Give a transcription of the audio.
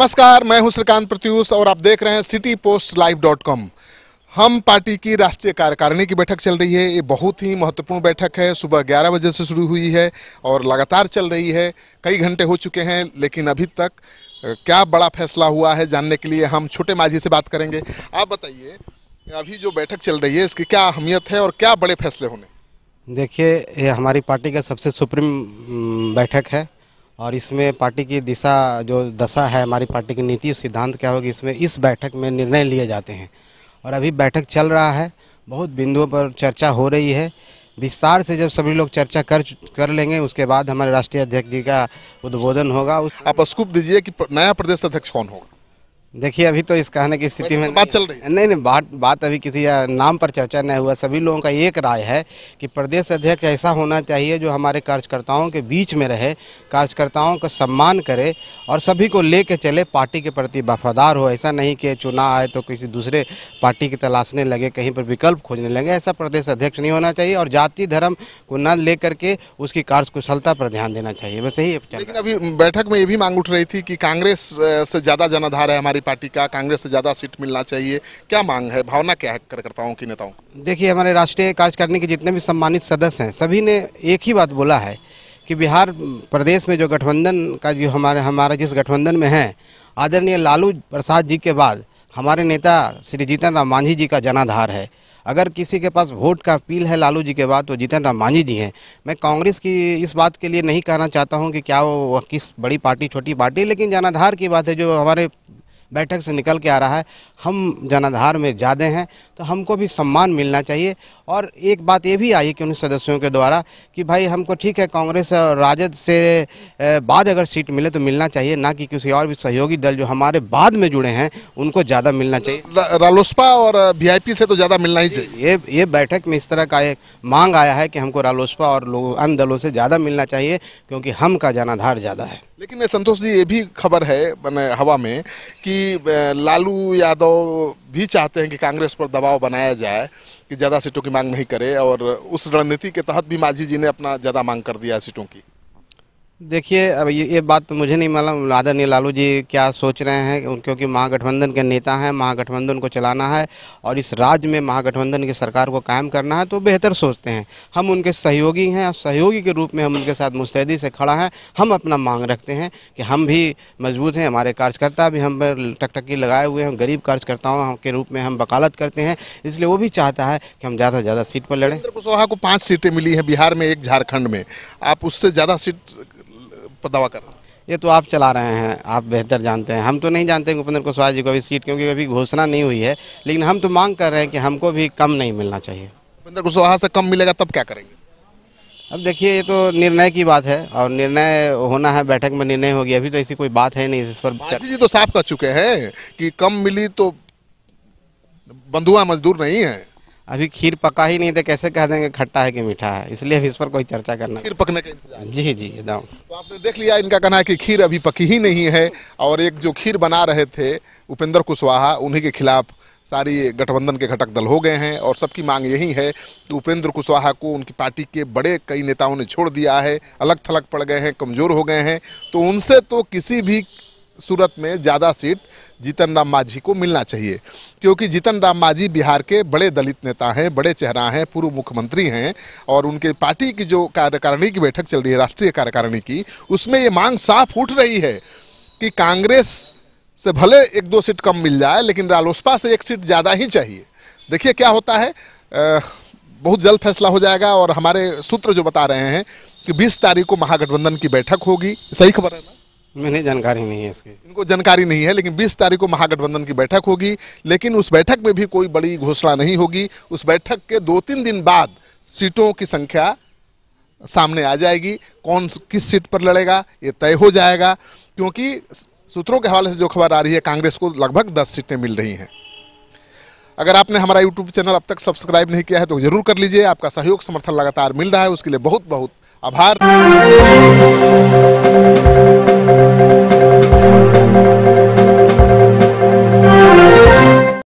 नमस्कार मैं हूं श्रीकांत प्रत्यूष और आप देख रहे हैं City Post Live dot com हम पार्टी की राष्ट्रीय कार्यकारिणी की बैठक चल रही है ये बहुत ही महत्वपूर्ण बैठक है सुबह 11 बजे से शुरू हुई है और लगातार चल रही है कई घंटे हो चुके हैं लेकिन अभी तक क्या बड़ा फैसला हुआ है जानने के लिए हम छोटे माझी से बात करेंगे आप बताइए अभी जो बैठक चल रही है इसकी क्या अहमियत है और क्या बड़े फैसले होने देखिए ये हमारी पार्टी का सबसे सुप्रीम बैठक है और इसमें पार्टी की दिशा जो दशा है हमारी पार्टी की नीति सिद्धांत क्या होगी इसमें इस बैठक में निर्णय लिए जाते हैं और अभी बैठक चल रहा है बहुत बिंदुओं पर चर्चा हो रही है विस्तार से जब सभी लोग चर्चा कर कर लेंगे उसके बाद हमारे राष्ट्रीय अध्यक्ष जी का उद्बोधन होगा उस... आप स्कूप दीजिए कि नया प्रदेश अध्यक्ष कौन होगा देखिए अभी तो इस कहने की स्थिति में तो बात चल रही है नहीं नहीं बात बात अभी किसी नाम पर चर्चा नहीं हुआ सभी लोगों का एक राय है कि प्रदेश अध्यक्ष ऐसा होना चाहिए जो हमारे कार्यकर्ताओं के बीच में रहे कार्यकर्ताओं का सम्मान करे और सभी को ले कर चले पार्टी के प्रति वफादार हो ऐसा नहीं कि चुनाव आए तो किसी दूसरे पार्टी की तलाशने लगे कहीं पर विकल्प खोजने लगे ऐसा प्रदेश अध्यक्ष नहीं होना चाहिए और जाति धर्म को न ले करके उसकी कार्यकुशलता पर ध्यान देना चाहिए बस यही लेकिन अभी बैठक में ये भी मांग उठ रही थी कि कांग्रेस से ज़्यादा जनाधार है हमारी समाजवादी पार्टी का कांग्रेस से ज़्यादा सीट मिलना चाहिए क्या मांग है भावना क्या है कार्यकर्ताओं की नेताओं देखिए हमारे राष्ट्रीय कार्यकारिणी के जितने भी सम्मानित सदस्य हैं सभी ने एक ही बात बोला है कि बिहार प्रदेश में जो गठबंधन का जो हमारे हमारा जिस गठबंधन में है आदरणीय लालू प्रसाद जी के बाद हमारे नेता श्री जीतन राम मांझी जी का जनाधार है अगर किसी के पास वोट का अपील है लालू जी के बाद तो जीतन राम मांझी जी हैं मैं कांग्रेस की इस बात के लिए नहीं कहना चाहता हूं कि क्या वो किस बड़ी पार्टी छोटी पार्टी लेकिन जनाधार की बात है जो हमारे बैठक से निकल के आ रहा है हम जनाधार में ज़्यादा हैं तो हमको भी सम्मान मिलना चाहिए और एक बात ये भी आई कि उन सदस्यों के द्वारा कि भाई हमको ठीक है कांग्रेस और राजद से बाद अगर सीट मिले तो मिलना चाहिए ना कि किसी और भी सहयोगी दल जो हमारे बाद में जुड़े हैं उनको ज़्यादा मिलना चाहिए रालोसपा और वी से तो ज़्यादा मिलना ही चाहिए ये ये बैठक में इस तरह का एक मांग आया है कि हमको रालोसपा और लोग अन्य दलों से ज़्यादा मिलना चाहिए क्योंकि हम का जनाधार ज़्यादा है लेकिन संतोष जी ये भी खबर है मैंने हवा में कि लालू यादव भी चाहते हैं कि कांग्रेस पर दबाव बनाया जाए कि ज़्यादा सीटों की मांग नहीं करे और उस रणनीति के तहत भी माझी जी ने अपना ज़्यादा मांग कर दिया सीटों की देखिए अब ये ये बात तो मुझे नहीं मालूम आदरणीय लालू जी क्या सोच रहे हैं क्योंकि महागठबंधन के नेता हैं महागठबंधन को चलाना है और इस राज्य में महागठबंधन की सरकार को कायम करना है तो बेहतर सोचते हैं हम उनके सहयोगी हैं और सहयोगी के रूप में हम उनके साथ मुस्तैदी से खड़ा हैं हम अपना मांग रखते हैं कि हम भी मजबूत हैं हमारे कार्यकर्ता भी हम पर टकटकी लगाए हुए हैं गरीब कार्यकर्ताओं के रूप में हम वकालत करते हैं इसलिए वो भी चाहता है कि हम ज़्यादा से ज़्यादा सीट पर लड़ें कुशवाहा को पाँच सीटें मिली हैं बिहार में एक झारखंड में आप उससे ज़्यादा सीट दवा दावा कर रहा हूँ ये तो आप चला रहे हैं आप बेहतर जानते हैं हम तो नहीं जानते उपेंद्र कुशवाहा जी को अभी सीट क्योंकि अभी घोषणा नहीं हुई है लेकिन हम तो मांग कर रहे हैं कि हमको भी कम नहीं मिलना चाहिए उपेंद्र कुशवाहा से कम मिलेगा तब क्या करेंगे अब देखिए ये तो निर्णय की बात है और निर्णय होना है बैठक में निर्णय होगी अभी तो ऐसी कोई बात है नहीं इस पर जी तो साफ कर चुके हैं कि कम मिली तो बंधुआ मजदूर नहीं है अभी खीर पका ही नहीं था कैसे कह देंगे खट्टा है कि मीठा है इसलिए अभी इस पर कोई चर्चा करना खीर पकने का इंतजार जी जी एकदम तो आपने देख लिया इनका कहना है कि खीर अभी पकी ही नहीं है और एक जो खीर बना रहे थे उपेंद्र कुशवाहा उन्हीं के खिलाफ सारी गठबंधन के घटक दल हो गए हैं और सबकी मांग यही है कि उपेंद्र कुशवाहा को उनकी पार्टी के बड़े कई नेताओं ने छोड़ दिया है अलग थलग पड़ गए हैं कमज़ोर हो गए हैं तो उनसे तो किसी भी सूरत में ज़्यादा सीट जीतन राम मांझी को मिलना चाहिए क्योंकि जीतन राम मांझी बिहार के बड़े दलित नेता हैं बड़े चेहरा हैं पूर्व मुख्यमंत्री हैं और उनके पार्टी की जो कार्यकारिणी की बैठक चल रही है राष्ट्रीय कार्यकारिणी की उसमें ये मांग साफ उठ रही है कि कांग्रेस से भले एक दो सीट कम मिल जाए लेकिन रालोसपा से एक सीट ज़्यादा ही चाहिए देखिए क्या होता है आ, बहुत जल्द फैसला हो जाएगा और हमारे सूत्र जो बता रहे हैं कि 20 तारीख को महागठबंधन की बैठक होगी सही खबर है ना मैंने जानकारी नहीं है इसकी इनको जानकारी नहीं है लेकिन 20 तारीख को महागठबंधन की बैठक होगी लेकिन उस बैठक में भी कोई बड़ी घोषणा नहीं होगी उस बैठक के दो तीन दिन बाद सीटों की संख्या सामने आ जाएगी कौन किस सीट पर लड़ेगा ये तय हो जाएगा क्योंकि सूत्रों के हवाले से जो खबर आ रही है कांग्रेस को लगभग दस सीटें मिल रही हैं अगर आपने हमारा यूट्यूब चैनल अब तक सब्सक्राइब नहीं किया है तो ज़रूर कर लीजिए आपका सहयोग समर्थन लगातार मिल रहा है उसके लिए बहुत बहुत आभार